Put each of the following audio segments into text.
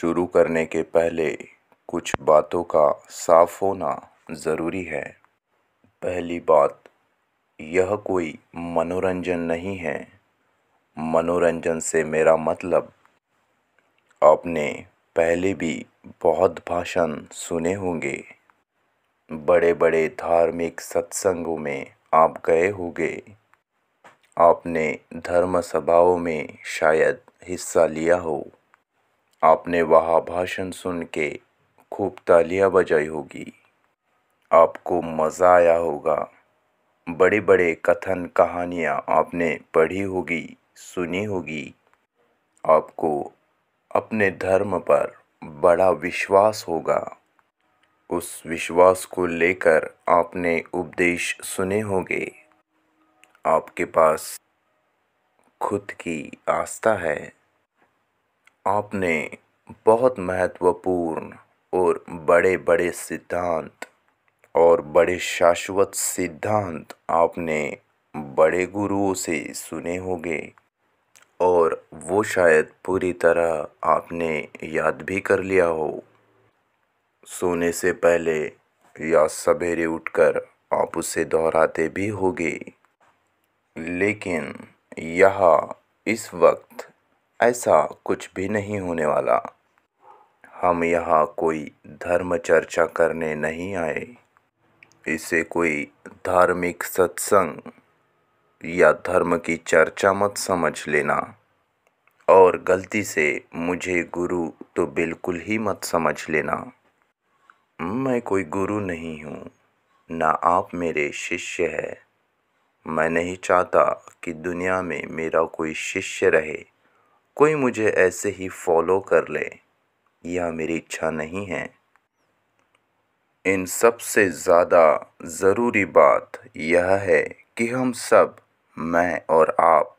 शुरू करने के पहले कुछ बातों का साफ होना ज़रूरी है पहली बात यह कोई मनोरंजन नहीं है मनोरंजन से मेरा मतलब आपने पहले भी बहुत भाषण सुने होंगे बड़े बड़े धार्मिक सत्संगों में आप गए होंगे आपने धर्म सभाओं में शायद हिस्सा लिया हो आपने वह भाषण सुन के खूब तालियां बजाई होगी आपको मज़ा आया होगा बड़े बड़े कथन कहानियाँ आपने पढ़ी होगी सुनी होगी आपको अपने धर्म पर बड़ा विश्वास होगा उस विश्वास को लेकर आपने उपदेश सुने होंगे आपके पास खुद की आस्था है आपने बहुत महत्वपूर्ण और बड़े बड़े सिद्धांत और बड़े शाश्वत सिद्धांत आपने बड़े गुरुओं से सुने होंगे और वो शायद पूरी तरह आपने याद भी कर लिया हो सोने से पहले या सवेरे उठकर आप उसे दोहराते भी होंगे लेकिन यह इस वक्त ऐसा कुछ भी नहीं होने वाला हम यहाँ कोई धर्म चर्चा करने नहीं आए इसे कोई धार्मिक सत्संग या धर्म की चर्चा मत समझ लेना और गलती से मुझे गुरु तो बिल्कुल ही मत समझ लेना मैं कोई गुरु नहीं हूँ ना आप मेरे शिष्य है मैं नहीं चाहता कि दुनिया में मेरा कोई शिष्य रहे कोई मुझे ऐसे ही फॉलो कर ले यह मेरी इच्छा नहीं है इन सबसे ज़्यादा ज़रूरी बात यह है कि हम सब मैं और आप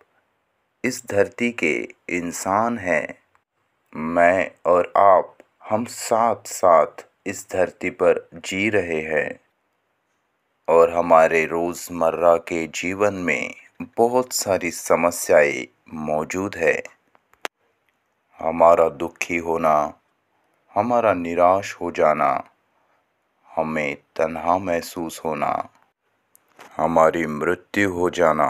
इस धरती के इंसान हैं मैं और आप हम साथ साथ इस धरती पर जी रहे हैं और हमारे रोज़मर्रा के जीवन में बहुत सारी समस्याएं मौजूद है हमारा दुखी होना हमारा निराश हो जाना हमें तन्हा महसूस होना हमारी मृत्यु हो जाना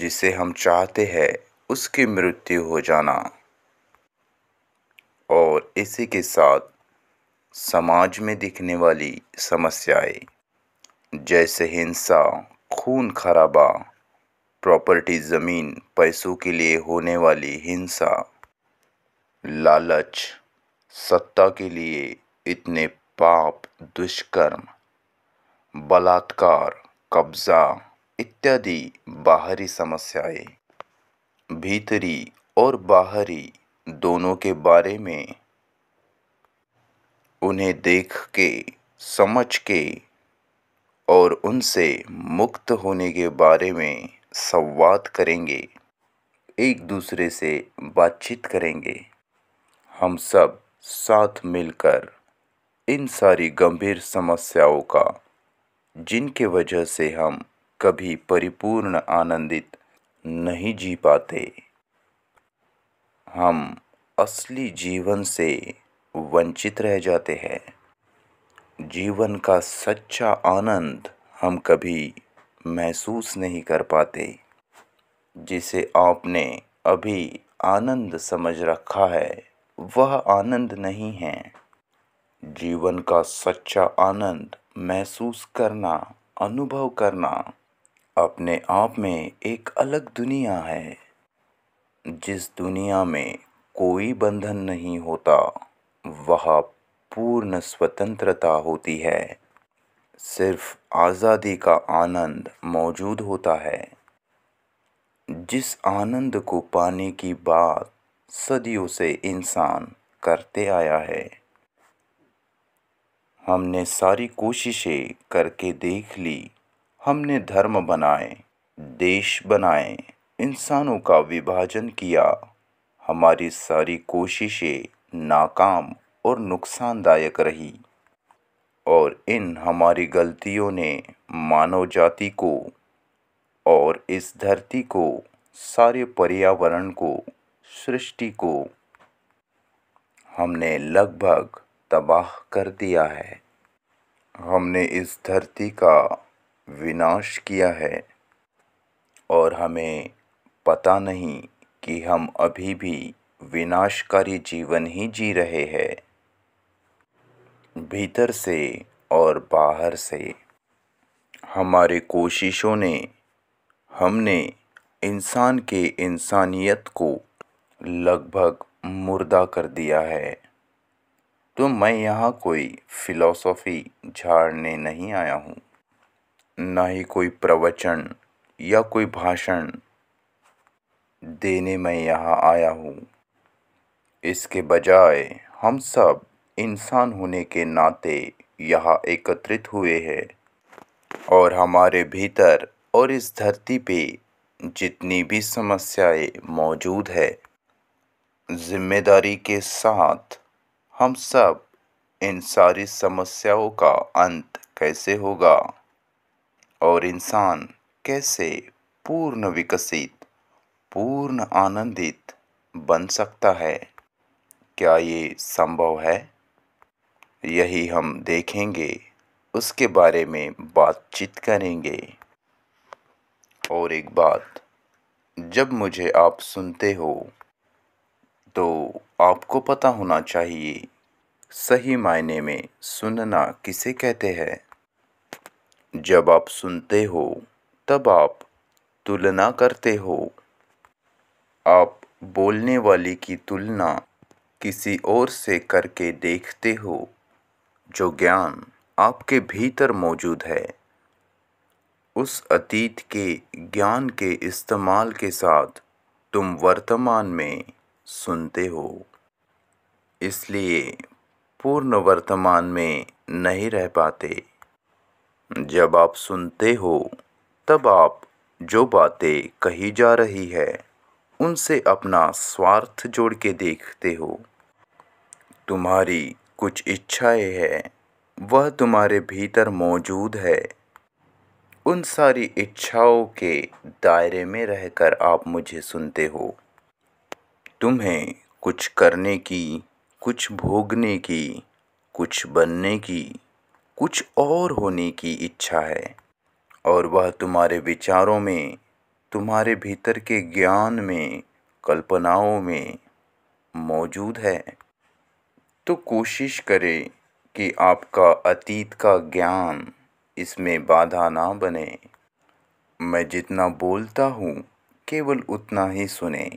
जिसे हम चाहते हैं उसकी मृत्यु हो जाना और इसी के साथ समाज में दिखने वाली समस्याएं जैसे हिंसा खून खराबा प्रॉपर्टी ज़मीन पैसों के लिए होने वाली हिंसा लालच सत्ता के लिए इतने पाप दुष्कर्म बलात्कार कब्जा इत्यादि बाहरी समस्याएं भीतरी और बाहरी दोनों के बारे में उन्हें देख के समझ के और उनसे मुक्त होने के बारे में संवाद करेंगे एक दूसरे से बातचीत करेंगे हम सब साथ मिलकर इन सारी गंभीर समस्याओं का जिनके वजह से हम कभी परिपूर्ण आनंदित नहीं जी पाते हम असली जीवन से वंचित रह जाते हैं जीवन का सच्चा आनंद हम कभी महसूस नहीं कर पाते जिसे आपने अभी आनंद समझ रखा है वह आनंद नहीं है जीवन का सच्चा आनंद महसूस करना अनुभव करना अपने आप में एक अलग दुनिया है जिस दुनिया में कोई बंधन नहीं होता वह पूर्ण स्वतंत्रता होती है सिर्फ आज़ादी का आनंद मौजूद होता है जिस आनंद को पाने की बात सदियों से इंसान करते आया है हमने सारी कोशिशें करके देख ली हमने धर्म बनाए देश बनाए इंसानों का विभाजन किया हमारी सारी कोशिशें नाकाम और नुकसानदायक रही और इन हमारी गलतियों ने मानव जाति को और इस धरती को सारे पर्यावरण को सृष्टि को हमने लगभग तबाह कर दिया है हमने इस धरती का विनाश किया है और हमें पता नहीं कि हम अभी भी विनाशकारी जीवन ही जी रहे हैं भीतर से और बाहर से हमारे कोशिशों ने हमने इंसान के इंसानियत को लगभग मुर्दा कर दिया है तो मैं यहाँ कोई फिलॉसफी झाड़ने नहीं आया हूँ ना ही कोई प्रवचन या कोई भाषण देने मैं यहाँ आया हूँ इसके बजाय हम सब इंसान होने के नाते यहाँ एकत्रित हुए हैं और हमारे भीतर और इस धरती पे जितनी भी समस्याएं मौजूद है जिम्मेदारी के साथ हम सब इन सारी समस्याओं का अंत कैसे होगा और इंसान कैसे पूर्ण विकसित पूर्ण आनंदित बन सकता है क्या ये संभव है यही हम देखेंगे उसके बारे में बातचीत करेंगे और एक बात जब मुझे आप सुनते हो तो आपको पता होना चाहिए सही मायने में सुनना किसे कहते हैं जब आप सुनते हो तब आप तुलना करते हो आप बोलने वाले की तुलना किसी और से करके देखते हो जो ज्ञान आपके भीतर मौजूद है उस अतीत के ज्ञान के इस्तेमाल के साथ तुम वर्तमान में सुनते हो इसलिए पूर्ण वर्तमान में नहीं रह पाते जब आप सुनते हो तब आप जो बातें कही जा रही है उनसे अपना स्वार्थ जोड़ के देखते हो तुम्हारी कुछ इच्छाएं हैं वह तुम्हारे भीतर मौजूद है उन सारी इच्छाओं के दायरे में रहकर आप मुझे सुनते हो तुम्हें कुछ करने की कुछ भोगने की कुछ बनने की कुछ और होने की इच्छा है और वह तुम्हारे विचारों में तुम्हारे भीतर के ज्ञान में कल्पनाओं में मौजूद है तो कोशिश करें कि आपका अतीत का ज्ञान इसमें बाधा ना बने मैं जितना बोलता हूँ केवल उतना ही सुने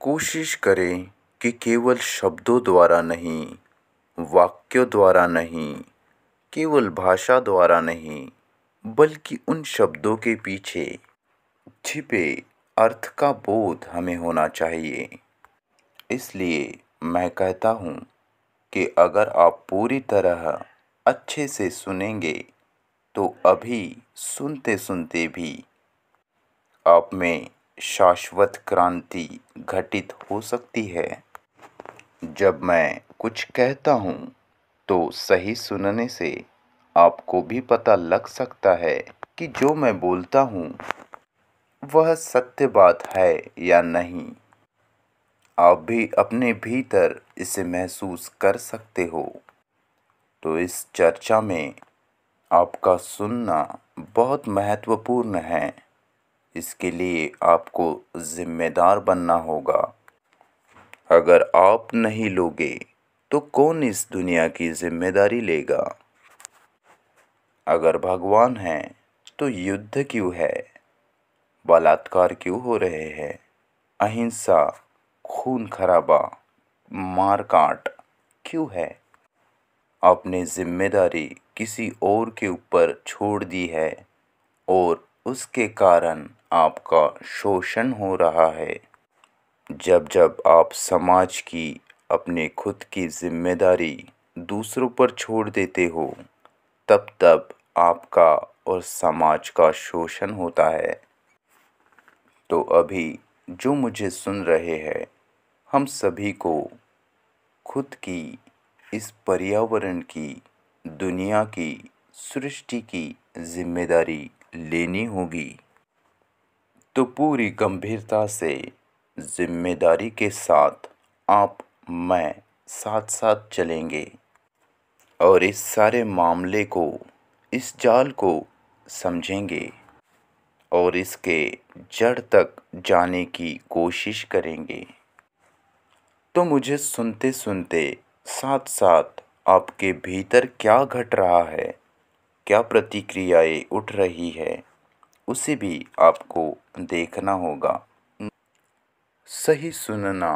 कोशिश करें कि केवल शब्दों द्वारा नहीं वाक्यों द्वारा नहीं केवल भाषा द्वारा नहीं बल्कि उन शब्दों के पीछे छिपे अर्थ का बोध हमें होना चाहिए इसलिए मैं कहता हूँ कि अगर आप पूरी तरह अच्छे से सुनेंगे तो अभी सुनते सुनते भी आप में शाश्वत क्रांति घटित हो सकती है जब मैं कुछ कहता हूँ तो सही सुनने से आपको भी पता लग सकता है कि जो मैं बोलता हूँ वह सत्य बात है या नहीं आप भी अपने भीतर इसे महसूस कर सकते हो तो इस चर्चा में आपका सुनना बहुत महत्वपूर्ण है इसके लिए आपको ज़िम्मेदार बनना होगा अगर आप नहीं लोगे तो कौन इस दुनिया की जिम्मेदारी लेगा अगर भगवान है तो युद्ध क्यों है बलात्कार क्यों हो रहे हैं अहिंसा खून खराबा मारकाट क्यों है आपने ज़िम्मेदारी किसी और के ऊपर छोड़ दी है और उसके कारण आपका शोषण हो रहा है जब जब आप समाज की अपने खुद की जिम्मेदारी दूसरों पर छोड़ देते हो तब तब आपका और समाज का शोषण होता है तो अभी जो मुझे सुन रहे हैं हम सभी को खुद की इस पर्यावरण की दुनिया की सृष्टि की जिम्मेदारी लेनी होगी तो पूरी गंभीरता से जिम्मेदारी के साथ आप मैं साथ साथ चलेंगे और इस सारे मामले को इस जाल को समझेंगे और इसके जड़ तक जाने की कोशिश करेंगे तो मुझे सुनते सुनते साथ साथ आपके भीतर क्या घट रहा है क्या प्रतिक्रियाएं उठ रही है उसे भी आपको देखना होगा सही सुनना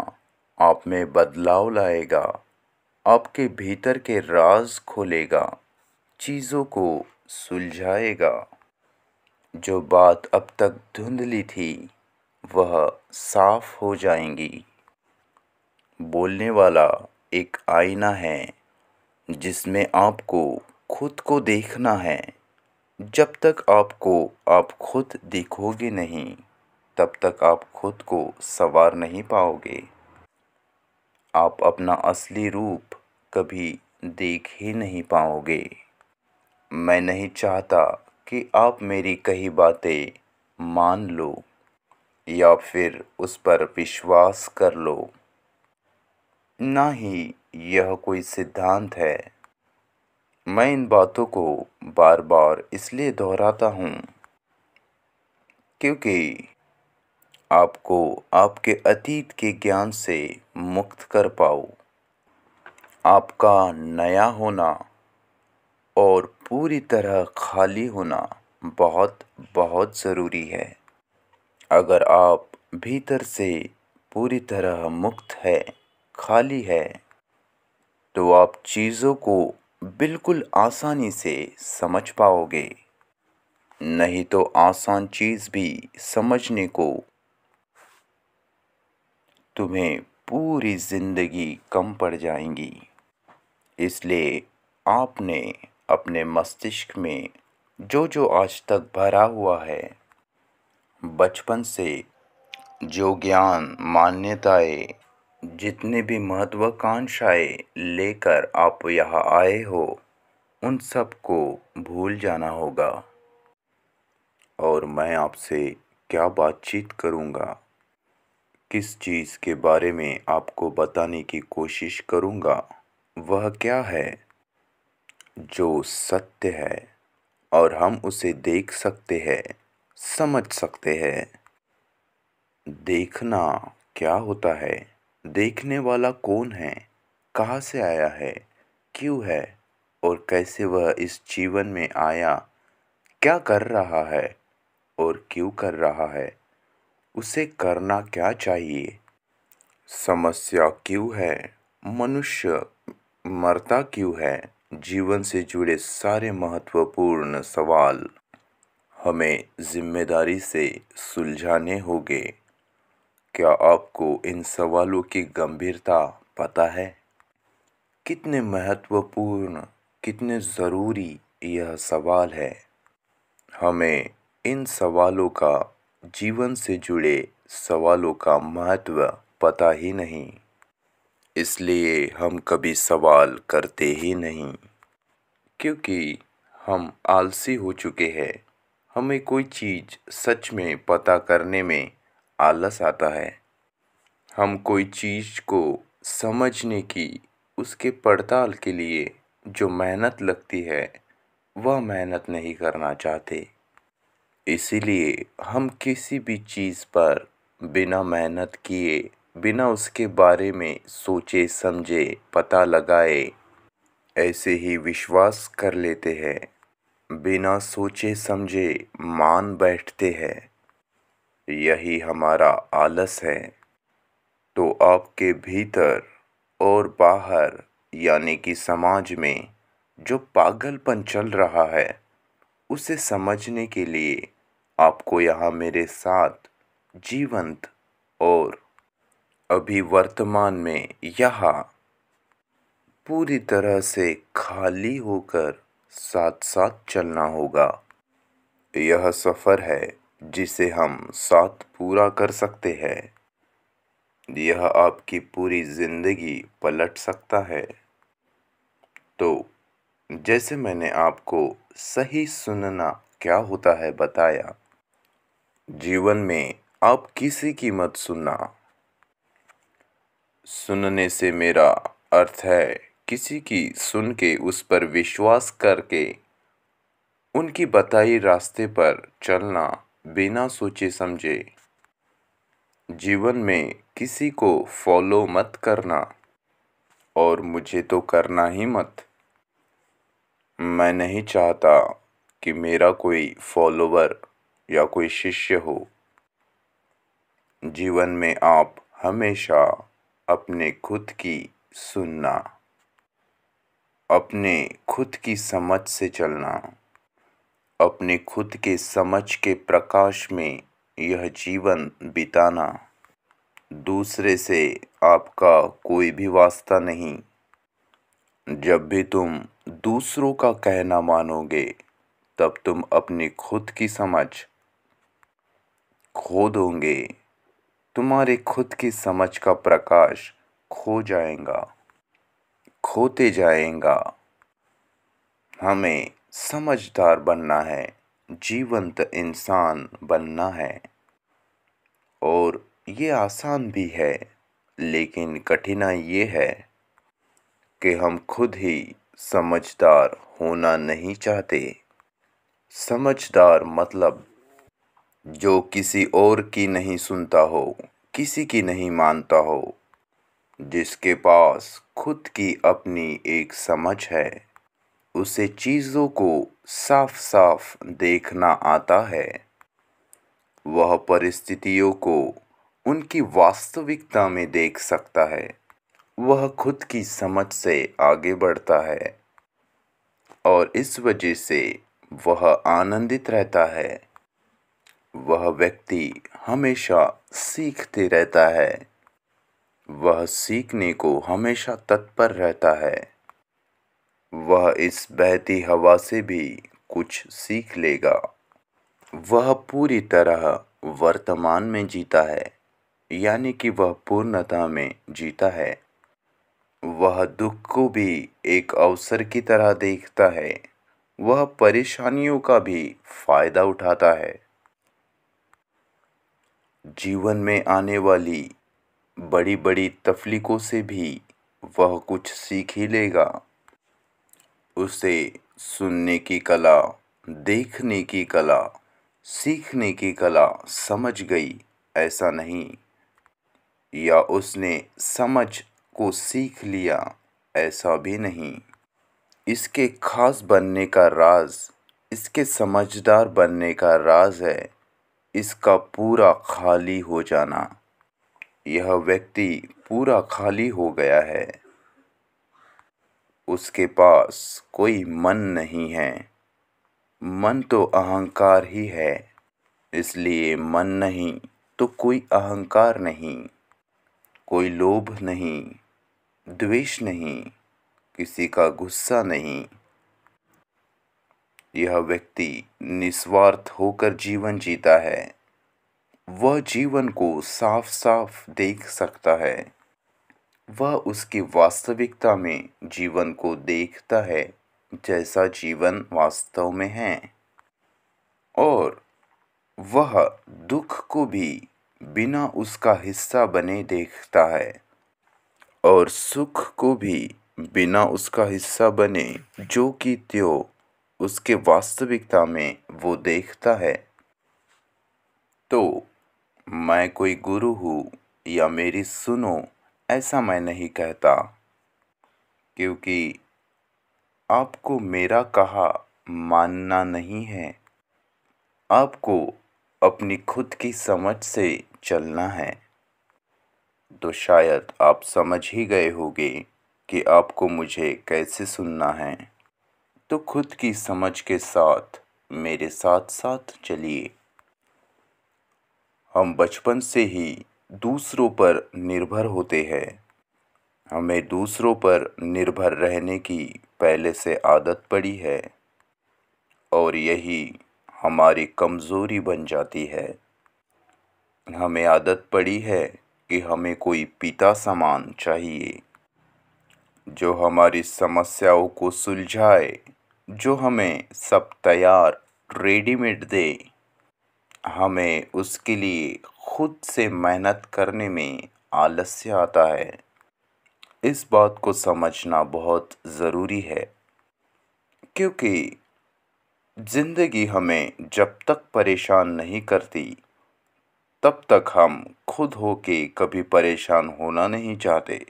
आप में बदलाव लाएगा आपके भीतर के राज खोलेगा चीज़ों को सुलझाएगा जो बात अब तक धुंधली थी वह साफ हो जाएंगी बोलने वाला एक आईना है जिसमें आपको खुद को देखना है जब तक आपको आप खुद देखोगे नहीं तब तक आप खुद को संवार नहीं पाओगे आप अपना असली रूप कभी देख ही नहीं पाओगे मैं नहीं चाहता कि आप मेरी कही बातें मान लो या फिर उस पर विश्वास कर लो ना ही यह कोई सिद्धांत है मैं इन बातों को बार बार इसलिए दोहराता हूँ क्योंकि आपको आपके अतीत के ज्ञान से मुक्त कर पाओ आपका नया होना और पूरी तरह खाली होना बहुत बहुत ज़रूरी है अगर आप भीतर से पूरी तरह मुक्त है खाली है तो आप चीज़ों को बिल्कुल आसानी से समझ पाओगे नहीं तो आसान चीज़ भी समझने को तुम्हें पूरी ज़िंदगी कम पड़ जाएंगी इसलिए आपने अपने मस्तिष्क में जो जो आज तक भरा हुआ है बचपन से जो ज्ञान मान्यताएं जितने भी महत्वाकांक्षाएं लेकर आप यहाँ आए हो उन सब को भूल जाना होगा और मैं आपसे क्या बातचीत करूँगा किस चीज़ के बारे में आपको बताने की कोशिश करूँगा वह क्या है जो सत्य है और हम उसे देख सकते हैं समझ सकते हैं देखना क्या होता है देखने वाला कौन है कहाँ से आया है क्यों है और कैसे वह इस जीवन में आया क्या कर रहा है और क्यों कर रहा है उसे करना क्या चाहिए समस्या क्यों है मनुष्य मरता क्यों है जीवन से जुड़े सारे महत्वपूर्ण सवाल हमें जिम्मेदारी से सुलझाने होंगे क्या आपको इन सवालों की गंभीरता पता है कितने महत्वपूर्ण कितने ज़रूरी यह सवाल है हमें इन सवालों का जीवन से जुड़े सवालों का महत्व पता ही नहीं इसलिए हम कभी सवाल करते ही नहीं क्योंकि हम आलसी हो चुके हैं हमें कोई चीज़ सच में पता करने में आलस आता है हम कोई चीज़ को समझने की उसके पड़ताल के लिए जो मेहनत लगती है वह मेहनत नहीं करना चाहते इसीलिए हम किसी भी चीज़ पर बिना मेहनत किए बिना उसके बारे में सोचे समझे पता लगाए ऐसे ही विश्वास कर लेते हैं बिना सोचे समझे मान बैठते हैं यही हमारा आलस है तो आपके भीतर और बाहर यानी कि समाज में जो पागलपन चल रहा है उसे समझने के लिए आपको यहाँ मेरे साथ जीवंत और अभी वर्तमान में यहाँ पूरी तरह से खाली होकर साथ साथ चलना होगा यह सफ़र है जिसे हम साथ पूरा कर सकते हैं यह आपकी पूरी ज़िंदगी पलट सकता है तो जैसे मैंने आपको सही सुनना क्या होता है बताया जीवन में आप किसी की मत सुनना सुनने से मेरा अर्थ है किसी की सुन के उस पर विश्वास करके उनकी बताई रास्ते पर चलना बिना सोचे समझे जीवन में किसी को फॉलो मत करना और मुझे तो करना ही मत मैं नहीं चाहता कि मेरा कोई फॉलोवर या कोई शिष्य हो जीवन में आप हमेशा अपने खुद की सुनना अपने खुद की समझ से चलना अपने खुद के समझ के प्रकाश में यह जीवन बिताना दूसरे से आपका कोई भी वास्ता नहीं जब भी तुम दूसरों का कहना मानोगे तब तुम अपनी खुद की समझ खो दोगे तुम्हारे खुद की समझ का प्रकाश खो जाएगा खोते जाएगा हमें समझदार बनना है जीवंत इंसान बनना है और ये आसान भी है लेकिन कठिनाई ये है कि हम खुद ही समझदार होना नहीं चाहते समझदार मतलब जो किसी और की नहीं सुनता हो किसी की नहीं मानता हो जिसके पास खुद की अपनी एक समझ है उसे चीज़ों को साफ साफ देखना आता है वह परिस्थितियों को उनकी वास्तविकता में देख सकता है वह खुद की समझ से आगे बढ़ता है और इस वजह से वह आनंदित रहता है वह व्यक्ति हमेशा सीखते रहता है वह सीखने को हमेशा तत्पर रहता है वह इस बहती हवा से भी कुछ सीख लेगा वह पूरी तरह वर्तमान में जीता है यानी कि वह पूर्णता में जीता है वह दुख को भी एक अवसर की तरह देखता है वह परेशानियों का भी फायदा उठाता है जीवन में आने वाली बड़ी बड़ी तफलीकों से भी वह कुछ सीख ही लेगा उसे सुनने की कला देखने की कला सीखने की कला समझ गई ऐसा नहीं या उसने समझ को सीख लिया ऐसा भी नहीं इसके खास बनने का राज इसके समझदार बनने का राज है इसका पूरा खाली हो जाना यह व्यक्ति पूरा खाली हो गया है उसके पास कोई मन नहीं है मन तो अहंकार ही है इसलिए मन नहीं तो कोई अहंकार नहीं कोई लोभ नहीं द्वेष नहीं किसी का गुस्सा नहीं यह व्यक्ति निस्वार्थ होकर जीवन जीता है वह जीवन को साफ साफ देख सकता है वह उसकी वास्तविकता में जीवन को देखता है जैसा जीवन वास्तव में है और वह दुख को भी बिना उसका हिस्सा बने देखता है और सुख को भी बिना उसका हिस्सा बने जो कि त्यो उसके वास्तविकता में वो देखता है तो मैं कोई गुरु हूँ या मेरी सुनो ऐसा मैं नहीं कहता क्योंकि आपको मेरा कहा मानना नहीं है आपको अपनी खुद की समझ से चलना है तो शायद आप समझ ही गए होंगे कि आपको मुझे कैसे सुनना है तो खुद की समझ के साथ मेरे साथ साथ चलिए हम बचपन से ही दूसरों पर निर्भर होते हैं हमें दूसरों पर निर्भर रहने की पहले से आदत पड़ी है और यही हमारी कमज़ोरी बन जाती है हमें आदत पड़ी है कि हमें कोई पिता समान चाहिए जो हमारी समस्याओं को सुलझाए जो हमें सब तैयार रेडीमेड दे हमें उसके लिए खुद से मेहनत करने में आलस्य आता है इस बात को समझना बहुत ज़रूरी है क्योंकि ज़िंदगी हमें जब तक परेशान नहीं करती तब तक हम खुद हो के कभी परेशान होना नहीं चाहते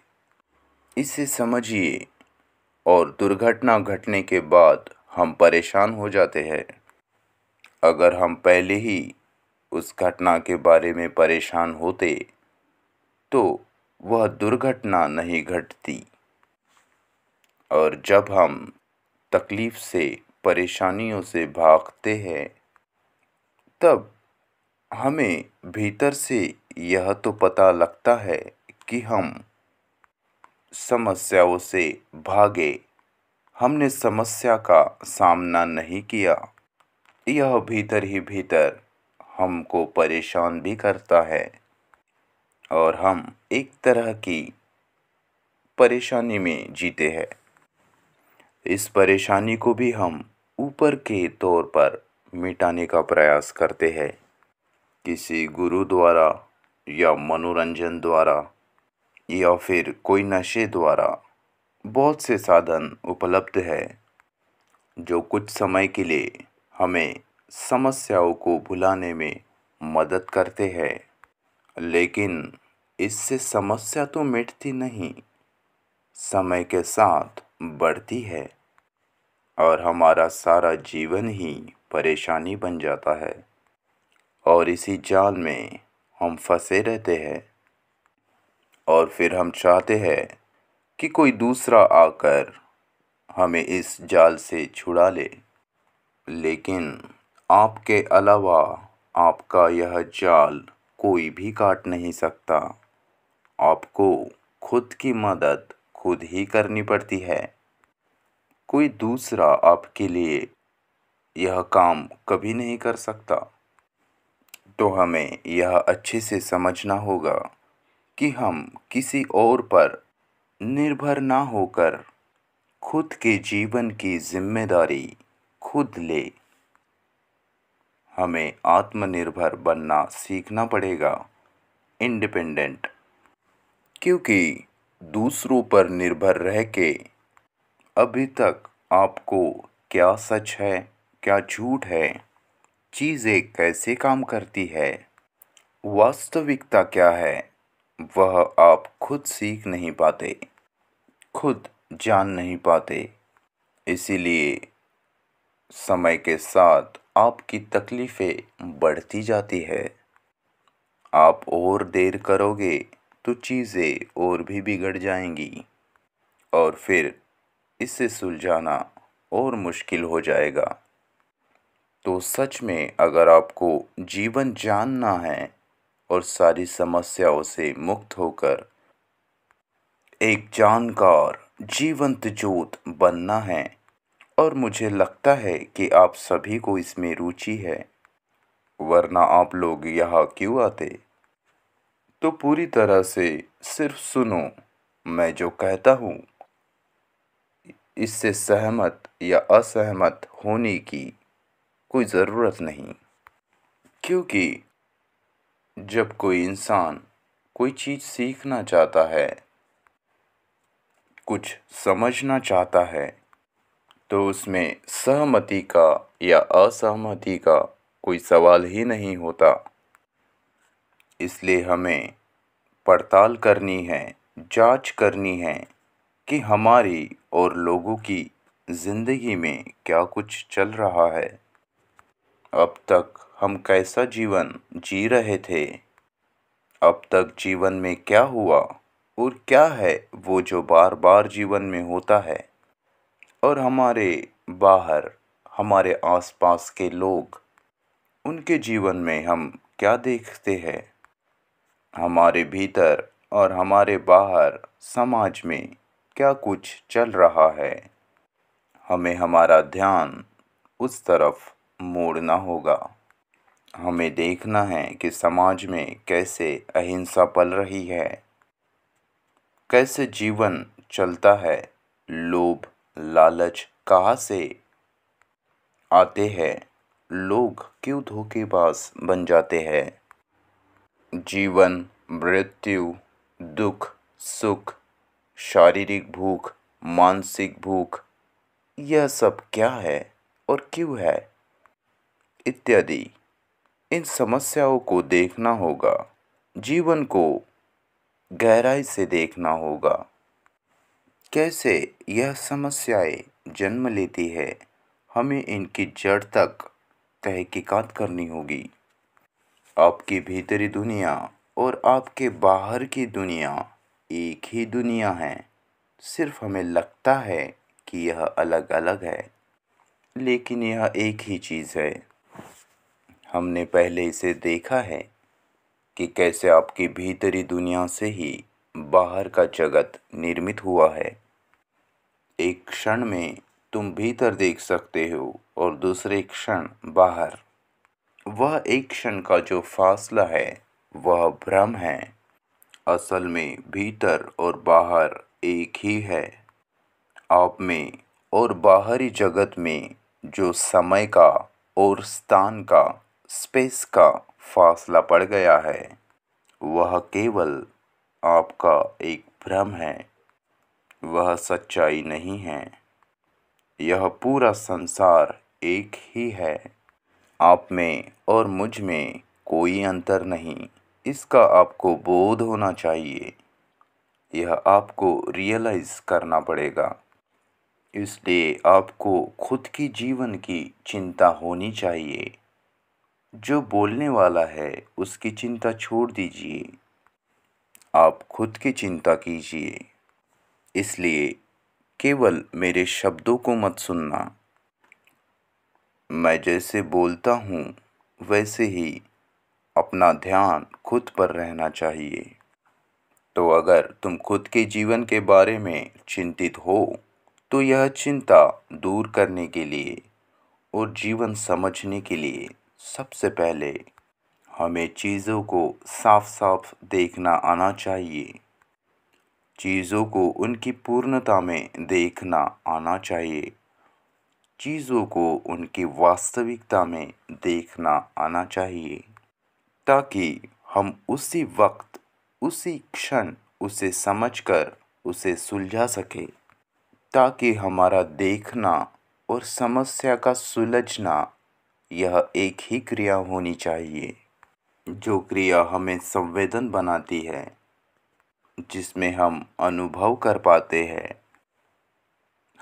इसे समझिए और दुर्घटना घटने के बाद हम परेशान हो जाते हैं अगर हम पहले ही उस घटना के बारे में परेशान होते तो वह दुर्घटना नहीं घटती और जब हम तकलीफ़ से परेशानियों से भागते हैं तब हमें भीतर से यह तो पता लगता है कि हम समस्याओं से भागे हमने समस्या का सामना नहीं किया यह भीतर ही भीतर हमको परेशान भी करता है और हम एक तरह की परेशानी में जीते हैं इस परेशानी को भी हम ऊपर के तौर पर मिटाने का प्रयास करते हैं किसी गुरु द्वारा या मनोरंजन द्वारा या फिर कोई नशे द्वारा बहुत से साधन उपलब्ध है जो कुछ समय के लिए हमें समस्याओं को भुलाने में मदद करते हैं लेकिन इससे समस्या तो मिटती नहीं समय के साथ बढ़ती है और हमारा सारा जीवन ही परेशानी बन जाता है और इसी जाल में हम फंसे रहते हैं और फिर हम चाहते हैं कि कोई दूसरा आकर हमें इस जाल से छुड़ा ले लेकिन आपके अलावा आपका यह जाल कोई भी काट नहीं सकता आपको खुद की मदद खुद ही करनी पड़ती है कोई दूसरा आपके लिए यह काम कभी नहीं कर सकता तो हमें यह अच्छे से समझना होगा कि हम किसी और पर निर्भर ना होकर खुद के जीवन की जिम्मेदारी खुद ले हमें आत्मनिर्भर बनना सीखना पड़ेगा इंडिपेंडेंट क्योंकि दूसरों पर निर्भर रह के अभी तक आपको क्या सच है क्या झूठ है चीज़ें कैसे काम करती है वास्तविकता क्या है वह आप खुद सीख नहीं पाते खुद जान नहीं पाते इसीलिए समय के साथ आपकी तकलीफ़ें बढ़ती जाती है आप और देर करोगे तो चीज़ें और भी बिगड़ जाएंगी और फिर इसे सुलझाना और मुश्किल हो जाएगा तो सच में अगर आपको जीवन जानना है और सारी समस्याओं से मुक्त होकर एक जानकार जीवंत जोत बनना है और मुझे लगता है कि आप सभी को इसमें रुचि है वरना आप लोग यहाँ क्यों आते तो पूरी तरह से सिर्फ सुनो मैं जो कहता हूँ इससे सहमत या असहमत होने की कोई ज़रूरत नहीं क्योंकि जब कोई इंसान कोई चीज़ सीखना चाहता है कुछ समझना चाहता है तो उसमें सहमति का या असहमति का कोई सवाल ही नहीं होता इसलिए हमें पड़ताल करनी है जांच करनी है कि हमारी और लोगों की ज़िंदगी में क्या कुछ चल रहा है अब तक हम कैसा जीवन जी रहे थे अब तक जीवन में क्या हुआ और क्या है वो जो बार बार जीवन में होता है और हमारे बाहर हमारे आसपास के लोग उनके जीवन में हम क्या देखते हैं हमारे भीतर और हमारे बाहर समाज में क्या कुछ चल रहा है हमें हमारा ध्यान उस तरफ मोड़ना होगा हमें देखना है कि समाज में कैसे अहिंसा पल रही है कैसे जीवन चलता है लोभ लालच कहाँ से आते हैं लोग क्यों धोखेबाज बन जाते हैं जीवन मृत्यु दुख सुख शारीरिक भूख मानसिक भूख यह सब क्या है और क्यों है इत्यादि इन समस्याओं को देखना होगा जीवन को गहराई से देखना होगा कैसे यह समस्याएं जन्म लेती है हमें इनकी जड़ तक तहकीकात करनी होगी आपकी भीतरी दुनिया और आपके बाहर की दुनिया एक ही दुनिया है सिर्फ हमें लगता है कि यह अलग अलग है लेकिन यह एक ही चीज़ है हमने पहले इसे देखा है कि कैसे आपकी भीतरी दुनिया से ही बाहर का जगत निर्मित हुआ है एक क्षण में तुम भीतर देख सकते हो और दूसरे क्षण बाहर वह एक क्षण का जो फासला है वह भ्रम है असल में भीतर और बाहर एक ही है आप में और बाहरी जगत में जो समय का और स्थान का स्पेस का फासला पड़ गया है वह केवल आपका एक भ्रम है वह सच्चाई नहीं है यह पूरा संसार एक ही है आप में और मुझ में कोई अंतर नहीं इसका आपको बोध होना चाहिए यह आपको रियलाइज़ करना पड़ेगा इसलिए आपको खुद की जीवन की चिंता होनी चाहिए जो बोलने वाला है उसकी चिंता छोड़ दीजिए आप खुद की चिंता कीजिए इसलिए केवल मेरे शब्दों को मत सुनना मैं जैसे बोलता हूँ वैसे ही अपना ध्यान खुद पर रहना चाहिए तो अगर तुम खुद के जीवन के बारे में चिंतित हो तो यह चिंता दूर करने के लिए और जीवन समझने के लिए सबसे पहले हमें चीज़ों को साफ साफ देखना आना चाहिए चीज़ों को उनकी पूर्णता में देखना आना चाहिए चीज़ों को उनकी वास्तविकता में देखना आना चाहिए ताकि हम उसी वक्त उसी क्षण उसे समझकर उसे सुलझा सकें ताकि हमारा देखना और समस्या का सुलझना यह एक ही क्रिया होनी चाहिए जो क्रिया हमें संवेदन बनाती है जिसमें हम अनुभव कर पाते हैं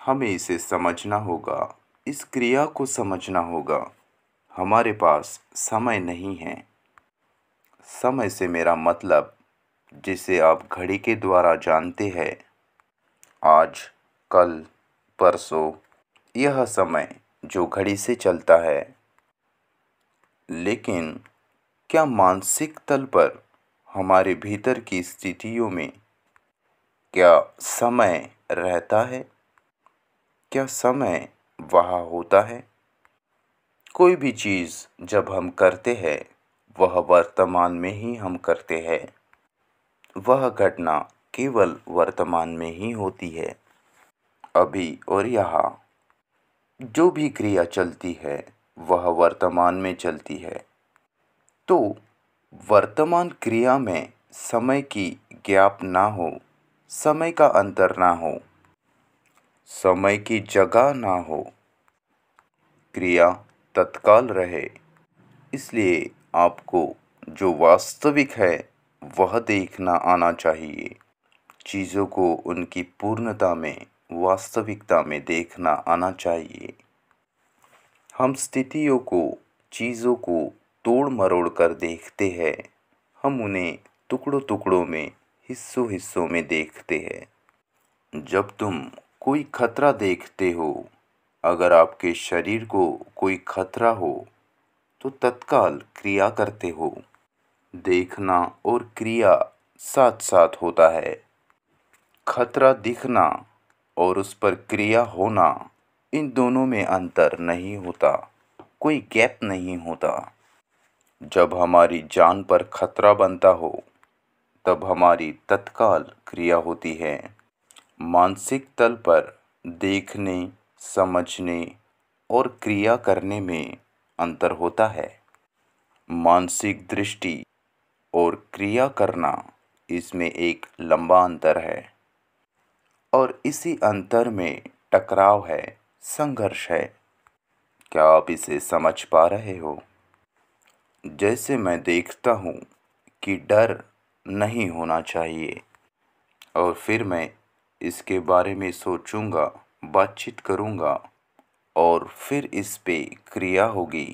हमें इसे समझना होगा इस क्रिया को समझना होगा हमारे पास समय नहीं है समय से मेरा मतलब जिसे आप घड़ी के द्वारा जानते हैं आज कल परसों यह समय जो घड़ी से चलता है लेकिन क्या मानसिक तल पर हमारे भीतर की स्थितियों में क्या समय रहता है क्या समय वहाँ होता है कोई भी चीज़ जब हम करते हैं वह वर्तमान में ही हम करते हैं वह घटना केवल वर्तमान में ही होती है अभी और यहाँ जो भी क्रिया चलती है वह वर्तमान में चलती है तो वर्तमान क्रिया में समय की ज्ञाप ना हो समय का अंतर ना हो समय की जगह ना हो क्रिया तत्काल रहे इसलिए आपको जो वास्तविक है वह देखना आना चाहिए चीज़ों को उनकी पूर्णता में वास्तविकता में देखना आना चाहिए हम स्थितियों को चीज़ों को तोड़ मरोड़ कर देखते हैं हम उन्हें टुकड़ों टुकड़ों में हिस्सों हिस्सों में देखते हैं जब तुम कोई खतरा देखते हो अगर आपके शरीर को कोई खतरा हो तो तत्काल क्रिया करते हो देखना और क्रिया साथ साथ होता है खतरा दिखना और उस पर क्रिया होना इन दोनों में अंतर नहीं होता कोई गैप नहीं होता जब हमारी जान पर खतरा बनता हो तब हमारी तत्काल क्रिया होती है मानसिक तल पर देखने समझने और क्रिया करने में अंतर होता है मानसिक दृष्टि और क्रिया करना इसमें एक लंबा अंतर है और इसी अंतर में टकराव है संघर्ष है क्या आप इसे समझ पा रहे हो जैसे मैं देखता हूँ कि डर नहीं होना चाहिए और फिर मैं इसके बारे में सोचूँगा बातचीत करूँगा और फिर इस पे क्रिया होगी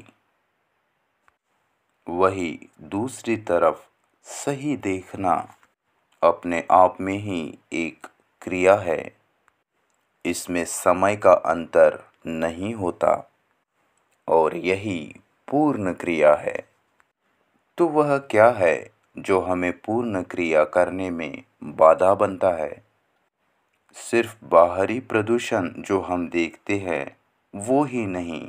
वही दूसरी तरफ सही देखना अपने आप में ही एक क्रिया है इसमें समय का अंतर नहीं होता और यही पूर्ण क्रिया है तो वह क्या है जो हमें पूर्ण क्रिया करने में बाधा बनता है सिर्फ बाहरी प्रदूषण जो हम देखते हैं वो ही नहीं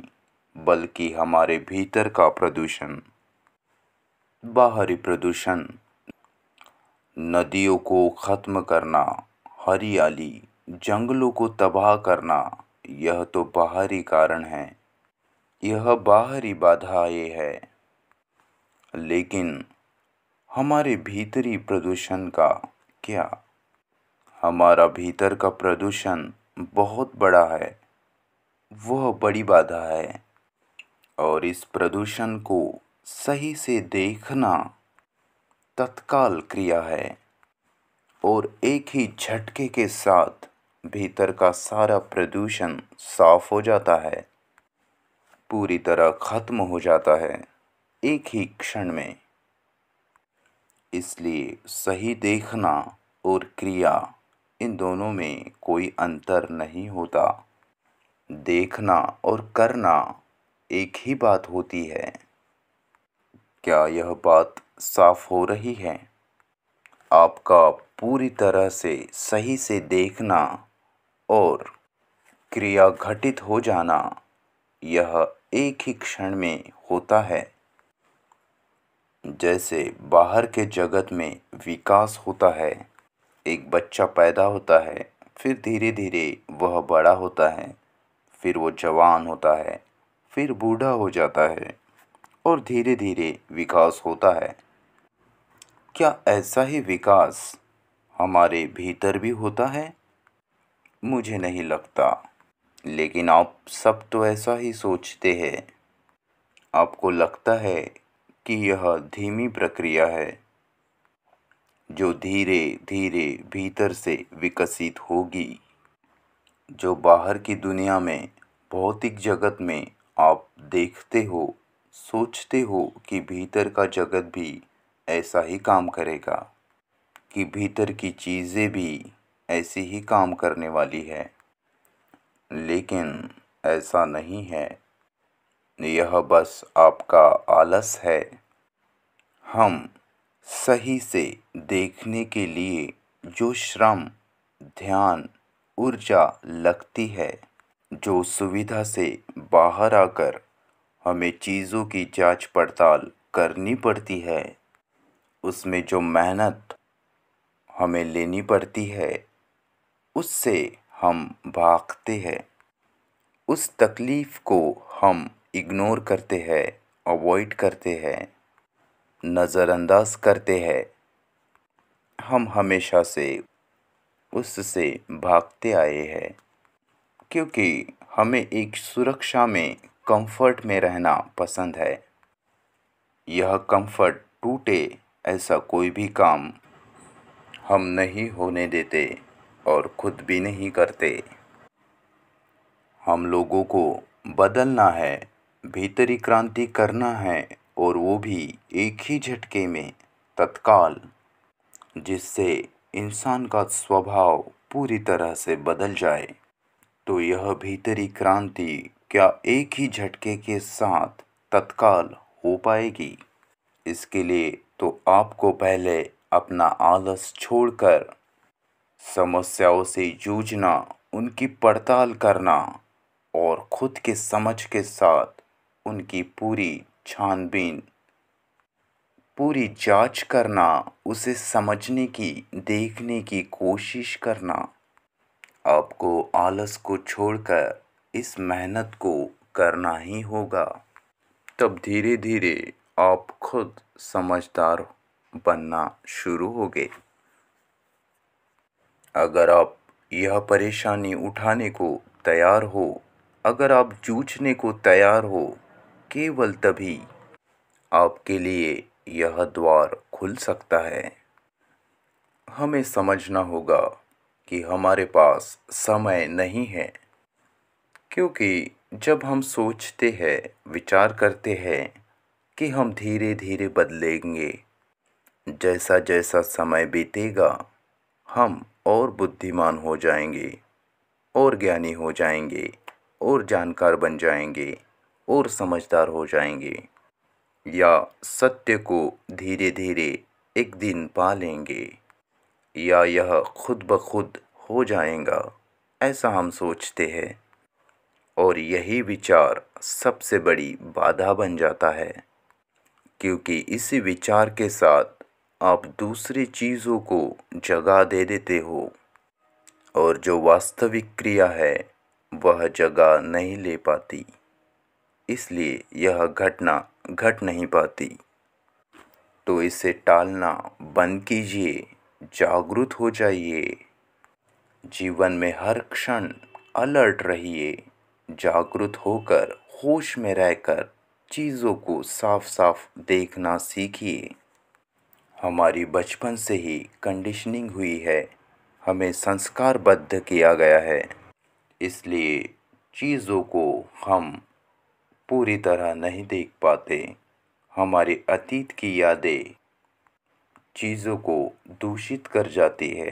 बल्कि हमारे भीतर का प्रदूषण बाहरी प्रदूषण नदियों को ख़त्म करना हरियाली जंगलों को तबाह करना यह तो बाहरी कारण है यह बाहरी बाधाएं है लेकिन हमारे भीतरी प्रदूषण का क्या हमारा भीतर का प्रदूषण बहुत बड़ा है वह बड़ी बाधा है और इस प्रदूषण को सही से देखना तत्काल क्रिया है और एक ही झटके के साथ भीतर का सारा प्रदूषण साफ हो जाता है पूरी तरह खत्म हो जाता है एक ही क्षण में इसलिए सही देखना और क्रिया इन दोनों में कोई अंतर नहीं होता देखना और करना एक ही बात होती है क्या यह बात साफ हो रही है आपका पूरी तरह से सही से देखना और क्रिया घटित हो जाना यह एक ही क्षण में होता है जैसे बाहर के जगत में विकास होता है एक बच्चा पैदा होता है फिर धीरे धीरे वह बड़ा होता है फिर वो जवान होता है फिर बूढ़ा हो जाता है और धीरे धीरे विकास होता है क्या ऐसा ही विकास हमारे भीतर भी होता है मुझे नहीं लगता लेकिन आप सब तो ऐसा ही सोचते हैं आपको लगता है कि यह धीमी प्रक्रिया है जो धीरे धीरे भीतर से विकसित होगी जो बाहर की दुनिया में भौतिक जगत में आप देखते हो सोचते हो कि भीतर का जगत भी ऐसा ही काम करेगा कि भीतर की चीज़ें भी ऐसी ही काम करने वाली है लेकिन ऐसा नहीं है यह बस आपका आलस है हम सही से देखने के लिए जो श्रम ध्यान ऊर्जा लगती है जो सुविधा से बाहर आकर हमें चीज़ों की जांच पड़ताल करनी पड़ती है उसमें जो मेहनत हमें लेनी पड़ती है उससे हम भागते हैं उस तकलीफ़ को हम इग्नोर करते हैं अवॉइड करते हैं नज़रअंदाज करते हैं हम हमेशा से उससे भागते आए हैं क्योंकि हमें एक सुरक्षा में कंफर्ट में रहना पसंद है यह कंफर्ट टूटे ऐसा कोई भी काम हम नहीं होने देते और खुद भी नहीं करते हम लोगों को बदलना है भीतरी क्रांति करना है और वो भी एक ही झटके में तत्काल जिससे इंसान का स्वभाव पूरी तरह से बदल जाए तो यह भीतरी क्रांति क्या एक ही झटके के साथ तत्काल हो पाएगी इसके लिए तो आपको पहले अपना आलस छोड़कर समस्याओं से जूझना उनकी पड़ताल करना और खुद के समझ के साथ उनकी पूरी छानबीन पूरी जांच करना उसे समझने की देखने की कोशिश करना आपको आलस को छोड़कर इस मेहनत को करना ही होगा तब धीरे धीरे आप खुद समझदार बनना शुरू हो गए अगर आप यह परेशानी उठाने को तैयार हो अगर आप जूझने को तैयार हो केवल तभी आपके लिए यह द्वार खुल सकता है हमें समझना होगा कि हमारे पास समय नहीं है क्योंकि जब हम सोचते हैं विचार करते हैं कि हम धीरे धीरे बदलेंगे जैसा जैसा समय बीतेगा हम और बुद्धिमान हो जाएंगे और ज्ञानी हो जाएंगे और जानकार बन जाएंगे और समझदार हो जाएंगे या सत्य को धीरे धीरे एक दिन पा लेंगे या यह खुद ब खुद हो जाएगा ऐसा हम सोचते हैं और यही विचार सबसे बड़ी बाधा बन जाता है क्योंकि इसी विचार के साथ आप दूसरी चीज़ों को जगा दे देते हो और जो वास्तविक क्रिया है वह जगह नहीं ले पाती इसलिए यह घटना घट नहीं पाती तो इसे टालना बंद कीजिए जागरूक हो जाइए जीवन में हर क्षण अलर्ट रहिए जागरूक होकर होश में रहकर चीज़ों को साफ साफ देखना सीखिए हमारी बचपन से ही कंडीशनिंग हुई है हमें संस्कारबद्ध किया गया है इसलिए चीज़ों को हम पूरी तरह नहीं देख पाते हमारे अतीत की यादें चीज़ों को दूषित कर जाती है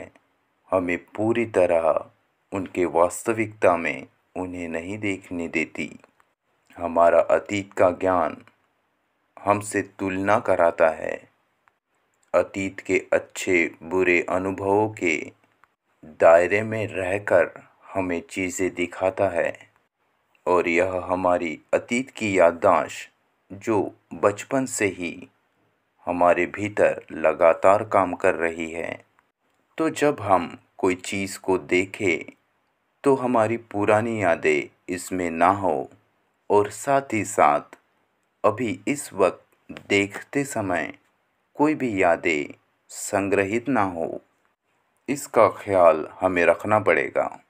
हमें पूरी तरह उनके वास्तविकता में उन्हें नहीं देखने देती हमारा अतीत का ज्ञान हमसे तुलना कराता है अतीत के अच्छे बुरे अनुभवों के दायरे में रहकर हमें चीज़ें दिखाता है और यह हमारी अतीत की याददाश्त जो बचपन से ही हमारे भीतर लगातार काम कर रही है तो जब हम कोई चीज़ को देखें तो हमारी पुरानी यादें इसमें ना हो और साथ ही साथ अभी इस वक्त देखते समय कोई भी यादें संग्रहित ना हो इसका ख्याल हमें रखना पड़ेगा